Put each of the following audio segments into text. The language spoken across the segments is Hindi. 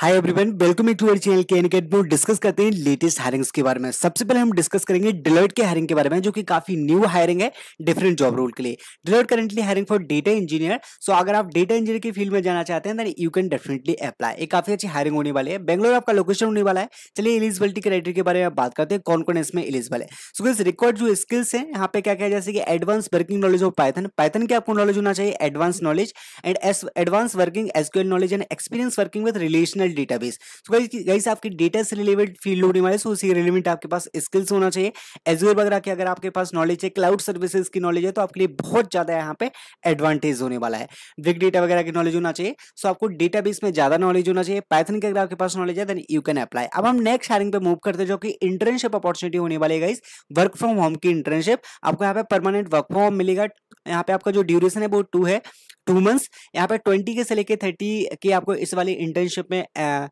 hi everyone welcome to our channel के एनकेट में डिस्कस करते हैं लेटेस्ट हायरिंग्स के बारे में सबसे पहले हम डिस्कस करेंगे डिलोइट के हायरिंग के बारे में जो कि काफी न्यू हायरिंग है डिफरेंट जॉब रोल के लिए Deloitte currently hiring for data engineer so अगर आप डेटा इंजीनियर की फील्ड में जाना चाहते हैं then you can definitely apply एक काफी अच्छी हायरिंग होने वाली है बैंगलोर आपका लोकेशन होने वाला है चलिए एलिजिबिलिटी क्राइटेरिया के बारे में बात करते हैं कौन कौन इसमें एलिजिबल है सो so, रिक्वायर्ड जो स्किल्स है यहाँ पे क्या क्या जैसे कि advance working knowledge of Python Python की आपको नॉलेज होना चाहिए advance knowledge and advance working SQL knowledge and experience working with relational SQL database तो गाइस आपके डेटा से रिलेवेंट फील्ड होने वाले सो उसी रिलेवेंट आपके पास स्किल्स होना चाहिए एजुअर वगैरह की अगर आपके पास नॉलेज है क्लाउड सर्विसेज की नॉलेज है तो आपके लिए बहुत ज़्यादा यहाँ पे एडवांटेज होने वाला है बिग डेटा वगैरह की नॉलेज होना चाहिए सो आपको डेटाबेस में ज़्यादा नॉलेज होना चाहिए पाइथन की अगर आपके पास नॉलेज है देन यू कैन अप्लाई अब हम नेक्स्ट हायरिंग पे मूव करते हैं जो कि इंटर्नशिप अपॉर्चुनिटी होने वाले गाइस वर्क फ्रॉम होम की इंटर्नशिप आपको यहाँ पे परमानेंट वर्क फ्रॉम होम मिलेगा यहाँ पे आपका जो ड्यूरेशन है वो टू है टू मंथ्स यहाँ पर ट्वेंटी के से लेके थर्टी के आपको इस वाली इंटर्नशिप में आ,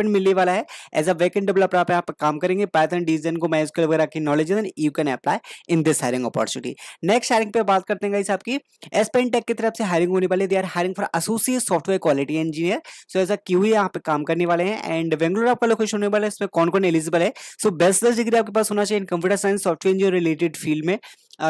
मिलने वाला है एज अ वैकेंट डेवलपर आप यहाँ पर काम करेंगे पैथन डिजन को मैज वगैरह की knowledge you can apply in this hiring opportunity next hiring पे बात करते हैं आपकी पेन टेक की तरफ से हायरिंग होने वाली they are hiring for associate software quality engineer so as a Q यहाँ पे काम करने वाले हैं एंड बेंगलुरु आपका लोकेशन होने वाला है इसमें कौन कौन एलिजिबल है सो बेस्ट डिग्री आपके पास होना चाहिए in computer science software engineer related field में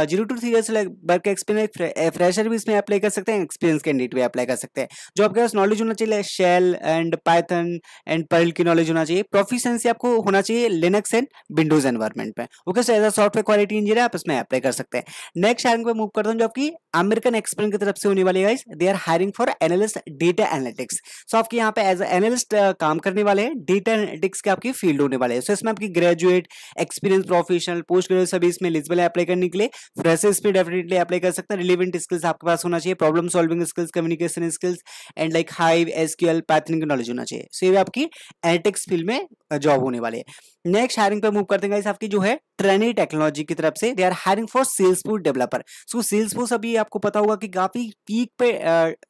zero to three years work experience fresher भी इसमें अप्लाई कर सकते हैं एक्सपीरियंस कैंडिडेट भी अप्लाई कर सकते हैं जो आपके पास नॉलेज होना चाहिए shell and Python and Perl की नॉलेज होना चाहिए प्रोफिशेंसी आपको होना चाहिए लिनक्स एंड विंडोज एनवायरमेंट में okay so as a software quality engineer आप इसमें अप्लाई कर सकते हैं नेक्स्ट हायरिंग पे मूव करता हूँ जो आपकी अमेरिकन एक्सपीरियंस की तरफ से होने वाली guys they are hiring for analyst data analytics so आपके यहाँ पे एज एनालिस्ट काम करने वाले हैं डेटा एनालिटिक्स के आपकी फील्ड होने वाले हैं सो इसमें आपकी graduate experience professional post graduate सभी इसमें एलिजिबल है अप्लाई करने के लिए फ्रेशेस पे डेफिनेटली अप्लाई कर सकते हैं रिलेवेंट स्किल्स आपके पास होना चाहिए problem solving skills communication skills and like high S Q L knowledge होना चाहिए सो ये आपकी एनाटिक्स फील्ड में जॉब होने वाले नेक्स्ट हायरिंग पे मूव करते हैं आपकी जो है ट्रेनी टेक्नोलॉजी की तरफ से they are hiring for Salesforce developer so Salesforce अभी आपको पता होगा कि काफी पीक पे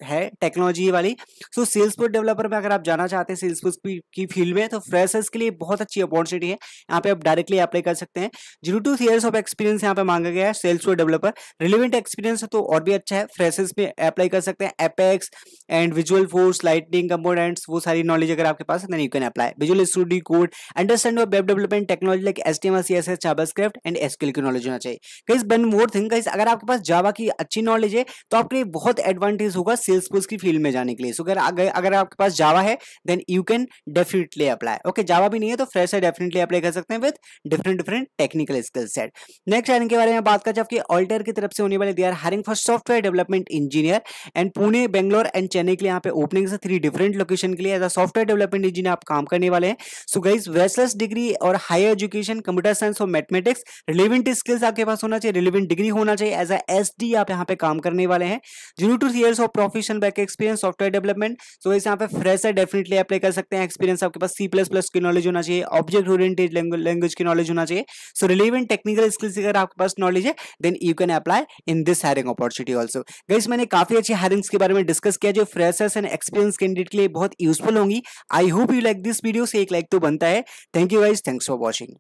है टेक्नोलॉजी वाली सो सेल्स फोर्स डेवलपर में अगर आप जाना चाहते हैं सेल्स फोर्स की फील्ड में तो फ्रेशर्स के लिए बहुत अच्छी अपॉर्चुनिटी है यहाँ पे आप डायरेक्टली अप्लाई कर सकते हैं zero to years of experience यहाँ पे मांगा गया है Salesforce developer relevant experience तो और भी अच्छा है फ्रेशर्स में अप्लाई कर सकते हैं apex and Visualforce lighting components वो सारी नॉलेज अगर आपके पास है you can apply Visual Studio code, understand your web development technology as HTML, CSS, and and SQL की नॉलेज होना चाहिए गाइस बन मोर थिंग गाइस अगर आपके पास जावा की अच्छी नॉलेज है तो आपके लिए बहुत एडवांटेज होगा सेल्स फोर्स की फील्ड में जाने के लिए सो अगर अगर आपके पास जावा है then you can definitely apply okay Java भी नहीं है तो फ्रेशर डेफिनेटली अप्लाई कर सकते हैं with different different technical skill set next hiring के बारे में बात कर जबकि ऑल्टर की तरफ से होने वाले they are hiring for software development engineer and Pune Bangalore and Chennai के लिए यहाँ पे ओपनिंग से थ्री डिफरेंट लोकेशन के लिए as a software development engineer आप काम करने वाले हैं सो गाइज बैचलर्स डिग्री और हायर एजुकेशन कंप्यूटर साइंस और मैथमेटिक्स रिलेवेंट स्किल्स आपके पास होना चाहिए रिलेवेंट डिग्री होना चाहिए एज अ एस डी आप यहाँ पे काम करने वाले हैं zero to three of profession back experience software development so इस यहाँ पे फ्रेशर डेफिनेटली अप्लाई कर सकते हैं एक्सपीरियंस आपके पास सी प्लस प्लस की नॉलेज होना चाहिए ऑब्जेक्ट ओरिएंटेड लैंग्वेज की नॉलेज होना चाहिए सो रिलेवेंट टेक्निकल स्किल्स अगर आपके पास नॉलेज है then you can apply in this hiring opportunity also guys मैंने काफी अच्छी हायरिंग्स के बारे में डिस्कस किया जो फ्रेशर्स एंड एक्सपीरियंस कैंडिडेट के लिए बहुत यूजफुल होंगी I hope you like this video से एक लाइक तो बनता है thank you guys thanks for watching